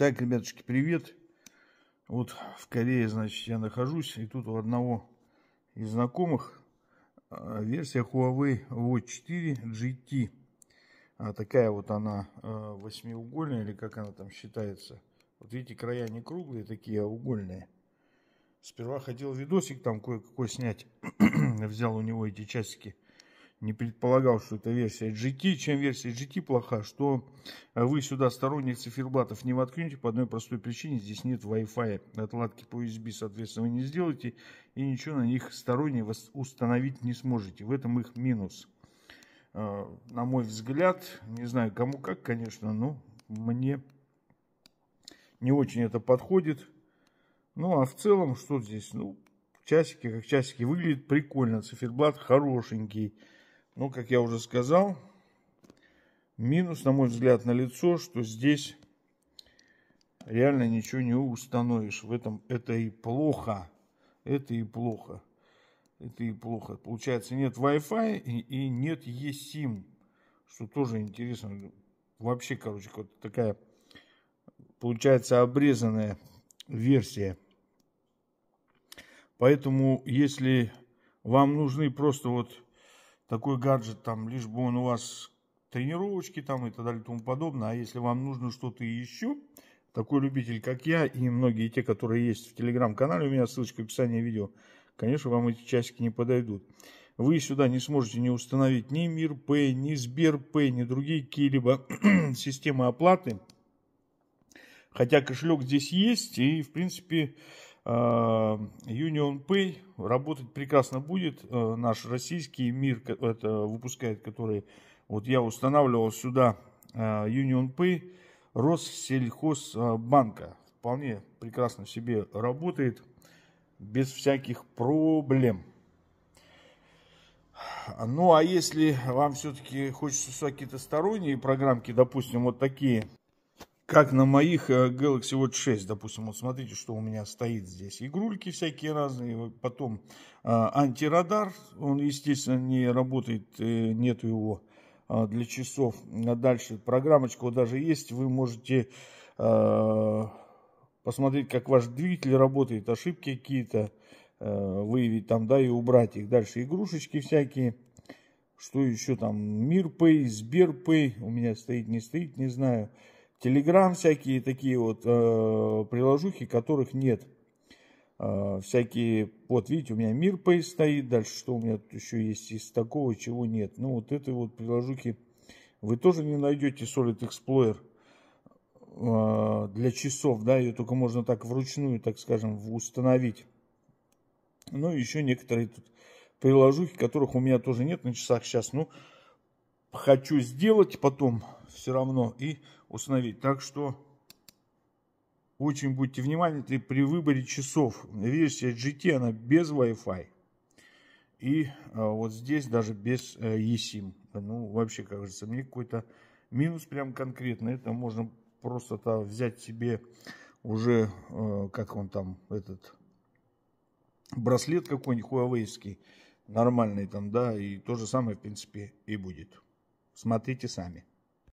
Итак, ребяточки, привет. Вот в Корее, значит, я нахожусь. И тут у одного из знакомых а, версия Huawei Watch 4 GT. А такая вот она а, восьмиугольная, или как она там считается. Вот видите, края не круглые, такие, а угольные. Сперва хотел видосик там кое-какой снять. Взял у него эти часики не предполагал, что это версия GT. Чем версия GT плоха, что вы сюда сторонних циферблатов не воткнете по одной простой причине. Здесь нет Wi-Fi, отладки по USB, соответственно, вы не сделаете. И ничего на них стороннего установить не сможете. В этом их минус. А, на мой взгляд, не знаю кому как, конечно, но мне не очень это подходит. Ну а в целом, что здесь? Ну, часики как часики выглядит прикольно. Циферблат хорошенький. Ну, как я уже сказал, минус, на мой взгляд, на лицо, что здесь реально ничего не установишь. В этом это и плохо. Это и плохо. Это и плохо. Получается, нет Wi-Fi и, и нет eSIM. Что тоже интересно. Вообще, короче, вот такая получается обрезанная версия. Поэтому, если вам нужны просто вот такой гаджет, там, лишь бы он у вас тренировочки там и так далее и тому подобное. А если вам нужно что-то еще, такой любитель, как я, и многие те, которые есть в телеграм-канале, у меня ссылочка в описании видео, конечно, вам эти часики не подойдут. Вы сюда не сможете не установить ни мир МирПэй, ни сбер СберПэй, ни другие какие-либо системы оплаты – Хотя кошелек здесь есть, и, в принципе, э, Union Pay работать прекрасно будет. Э, наш российский мир это выпускает, который вот я устанавливал сюда э, Union Pay Россельхозбанка. Вполне прекрасно себе работает, без всяких проблем. Ну, а если вам все-таки хочется какие-то сторонние программки, допустим, вот такие, как на моих э, Galaxy Watch 6, допустим, вот смотрите, что у меня стоит здесь. Игрульки всякие разные, потом э, антирадар, он, естественно, не работает, э, нет его для часов. А дальше программочка вот даже есть, вы можете посмотреть, как ваш двигатель работает, ошибки какие-то выявить там, да, и убрать их. Дальше игрушечки всякие. Что еще там? Мирпэй, Сберпэй. У меня стоит, не стоит, не знаю. Телеграм, всякие такие вот э, приложухи, которых нет. Э, всякие, вот видите, у меня мир стоит, дальше что у меня тут еще есть из такого, чего нет. Ну, вот этой вот приложухи вы тоже не найдете Solid Explorer э, для часов, да, ее только можно так вручную, так скажем, установить. Ну, еще некоторые тут приложухи, которых у меня тоже нет на часах сейчас, ну, но хочу сделать потом все равно и установить. Так что очень будьте внимательны при выборе часов. Версия GT, она без Wi-Fi. И а, вот здесь даже без э, eSIM. Ну, вообще, как кажется, мне какой-то минус прям конкретно. Это можно просто-то взять себе уже, э, как он там, этот браслет какой-нибудь хуавейский, нормальный там, да, и то же самое, в принципе, и будет. Смотрите сами.